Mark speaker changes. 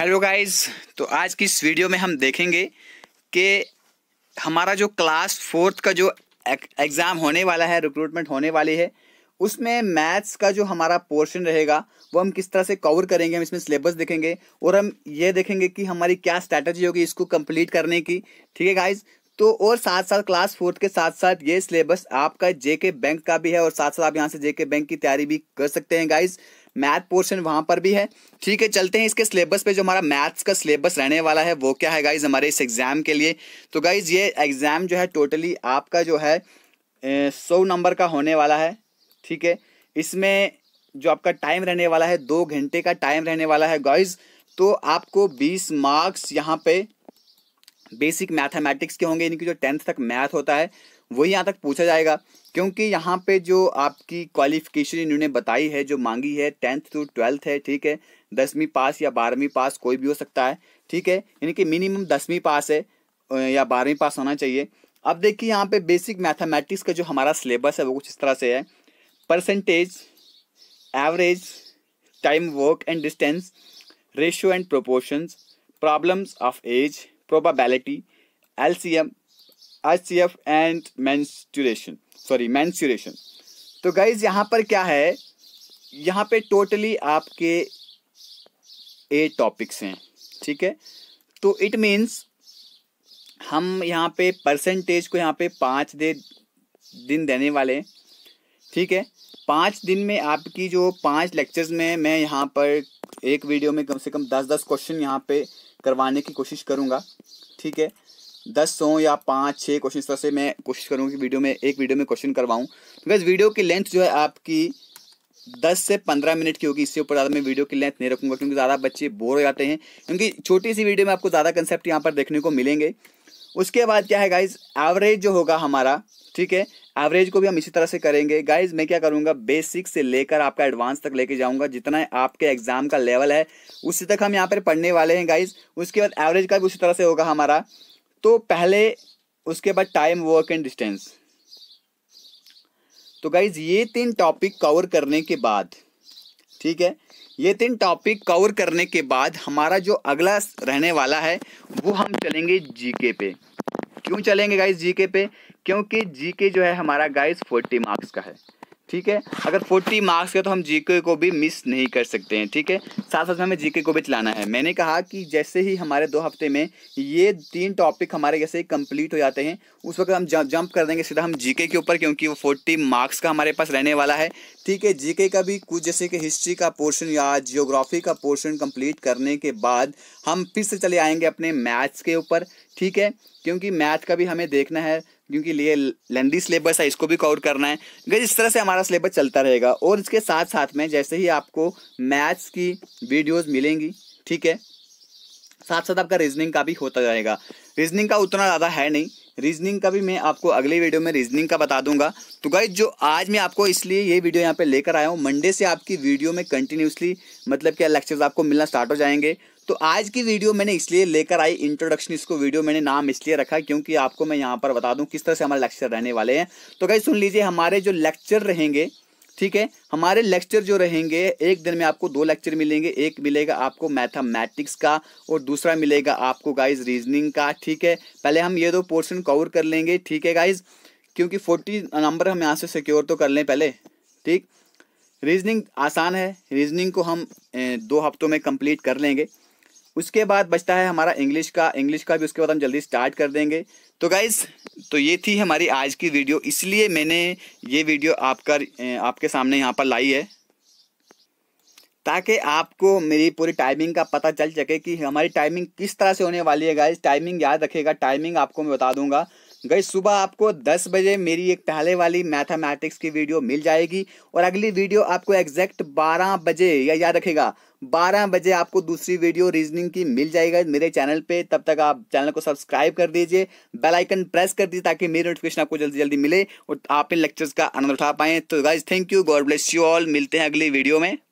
Speaker 1: hello guys तो आज की इस वीडियो में हम देखेंगे कि हमारा जो क्लास फोर्थ का जो एग्ज़ाम होने वाला है रिक्रूटमेंट होने वाली है उसमें मैथ्स का जो हमारा पोर्शन रहेगा वो हम किस तरह से कवर करेंगे हम इसमें सिलेबस देखेंगे और हम ये देखेंगे कि हमारी क्या स्ट्रैटेजी होगी इसको कंप्लीट करने की ठीक है गाइज तो और साथ साथ क्लास फोर्थ के साथ साथ ये सिलेबस आपका जेके बैंक का भी है और साथ साथ आप यहाँ से जेके बैंक की तैयारी भी कर सकते हैं गाइज मैथ पोर्शन वहाँ पर भी है ठीक है चलते हैं इसके सिलेबस पे जो हमारा मैथ्स का सिलेबस रहने वाला है वो क्या है गाइज हमारे इस एग्ज़ाम के लिए तो गाइज ये एग्ज़ाम जो है टोटली आपका जो है सौ नंबर का होने वाला है ठीक है इसमें जो आपका टाइम रहने वाला है दो घंटे का टाइम रहने वाला है गाइज तो आपको बीस मार्क्स यहाँ पे बेसिक मैथमेटिक्स के होंगे इनकी जो टेंथ तक मैथ होता है वही यहाँ तक पूछा जाएगा क्योंकि यहाँ पे जो आपकी क्वालिफिकेशन इन्होंने बताई है जो मांगी है टेंथ टू ट्वेल्थ है ठीक है दसवीं पास या बारहवीं पास कोई भी हो सकता है ठीक है यानी कि मिनिमम दसवीं पास है या बारहवीं पास होना चाहिए अब देखिए यहाँ पे बेसिक मैथमेटिक्स का जो हमारा सिलेबस है वो कुछ इस तरह से है percentage average time work and distance ratio and proportions problems of age probability, LCM, HCF and mensuration sorry mensuration तो गाइज यहाँ पर क्या है यहाँ पे टोटली आपके ए टॉपिक्स हैं ठीक है तो इट मीन्स हम यहाँ पे परसेंटेज को यहाँ पे पाँच दे दिन देने वाले हैं ठीक है पाँच दिन में आपकी जो पांच लेक्चर्स में मैं यहाँ पर एक वीडियो में कम से कम दस दस क्वेश्चन यहाँ पे करवाने की कोशिश करूँगा ठीक है दस सौ या पाँच छः क्वेश्चन इस तरह से मैं कोशिश करूँगा कि वीडियो में एक वीडियो में क्वेश्चन करवाऊँ तो वीडियो की लेंथ जो है आपकी दस से पंद्रह मिनट की होगी इससे ऊपर ज़्यादा मैं वीडियो की लेंथ नहीं रखूँगा क्योंकि ज़्यादा बच्चे बोर हो जाते हैं क्योंकि छोटी सी वीडियो में आपको ज़्यादा कंसेप्ट यहाँ पर देखने को मिलेंगे उसके बाद क्या है गाइज एवरेज जो होगा हमारा ठीक है एवरेज को भी हम इसी तरह से करेंगे गाइज मैं क्या करूँगा बेसिक से लेकर आपका एडवांस तक लेके जाऊंगा जितना आपके एग्जाम का लेवल है उसी तक हम यहाँ पर पढ़ने वाले हैं गाइज उसके बाद एवरेज का भी उसी तरह से होगा हमारा तो पहले उसके बाद टाइम वर्क एंड डिस्टेंस तो गाइज ये तीन टॉपिक कवर करने के बाद ठीक है ये तीन टॉपिक कवर करने के बाद हमारा जो अगला रहने वाला है वो हम चलेंगे जीके पे क्यों चलेंगे गाइस जीके पे क्योंकि जीके जो है हमारा गाइस फोर्टी मार्क्स का है ठीक है अगर 40 मार्क्स का तो हम जीके को भी मिस नहीं कर सकते हैं ठीक है साथ साथ हमें जीके को भी चलाना है मैंने कहा कि जैसे ही हमारे दो हफ्ते में ये तीन टॉपिक हमारे जैसे ही कम्प्लीट हो जाते हैं उस वक्त हम जंप कर देंगे सीधा हम जीके के ऊपर क्योंकि वो 40 मार्क्स का हमारे पास रहने वाला है ठीक है जीके का भी कुछ जैसे कि हिस्ट्री का पोर्शन या जियोग्राफी का पोर्शन कम्प्लीट करने के बाद हम फिर से चले आएँगे अपने मैथ्स के ऊपर ठीक है क्योंकि मैथ का भी हमें देखना है क्योंकि लिए लेंदी सिलेबस है इसको भी कवर करना है गई इस तरह से हमारा सिलेबस चलता रहेगा और इसके साथ साथ में जैसे ही आपको मैथ्स की वीडियोस मिलेंगी ठीक है साथ साथ आपका रीजनिंग का भी होता जाएगा रीजनिंग का उतना ज़्यादा है नहीं रीजनिंग का भी मैं आपको अगले वीडियो में रीजनिंग का बता दूंगा तो गाइज जो आज मैं आपको इसलिए ये वीडियो यहाँ पे लेकर आया हूँ मंडे से आपकी वीडियो में कंटिन्यूसली मतलब क्या लेक्चर्स आपको मिलना स्टार्ट हो जाएंगे तो आज की वीडियो मैंने इसलिए लेकर आई इंट्रोडक्शन इसको वीडियो मैंने नाम इसलिए रखा क्योंकि आपको मैं यहाँ पर बता दूँ किस तरह से हमारे लेक्चर रहने वाले हैं तो कहीं सुन लीजिए हमारे जो लेक्चर रहेंगे ठीक है हमारे लेक्चर जो रहेंगे एक दिन में आपको दो लेक्चर मिलेंगे एक मिलेगा आपको मैथमेटिक्स का और दूसरा मिलेगा आपको गाइज रीजनिंग का ठीक है पहले हम ये दो पोर्शन कवर कर लेंगे ठीक है गाइज क्योंकि फोर्टी नंबर हम यहाँ से सिक्योर तो कर लें पहले ठीक रीजनिंग आसान है रीजनिंग को हम दो हफ्तों में कंप्लीट कर लेंगे उसके बाद बचता है हमारा इंग्लिश का इंग्लिश का भी उसके बाद हम जल्दी स्टार्ट कर देंगे तो गाइज़ तो ये थी हमारी आज की वीडियो इसलिए मैंने ये वीडियो आपका आपके सामने यहाँ पर लाई है ताकि आपको मेरी पूरी टाइमिंग का पता चल सके कि हमारी टाइमिंग किस तरह से होने वाली है गाइज टाइमिंग याद रखेगा टाइमिंग आपको मैं बता दूंगा गई सुबह आपको 10 बजे मेरी एक पहले वाली मैथमेटिक्स की वीडियो मिल जाएगी और अगली वीडियो आपको एग्जैक्ट 12 बजे या याद रखेगा 12 बजे आपको दूसरी वीडियो रीजनिंग की मिल जाएगा मेरे चैनल पे तब तक आप चैनल को सब्सक्राइब कर दीजिए बेल आइकन प्रेस कर दीजिए ताकि मेरी नोटिफिकेशन आपको जल्दी जल्दी मिले और आप इन लेक्चर्स का आनंद उठा पाएँ तो guys thank you God bless you all मिलते हैं अगली वीडियो में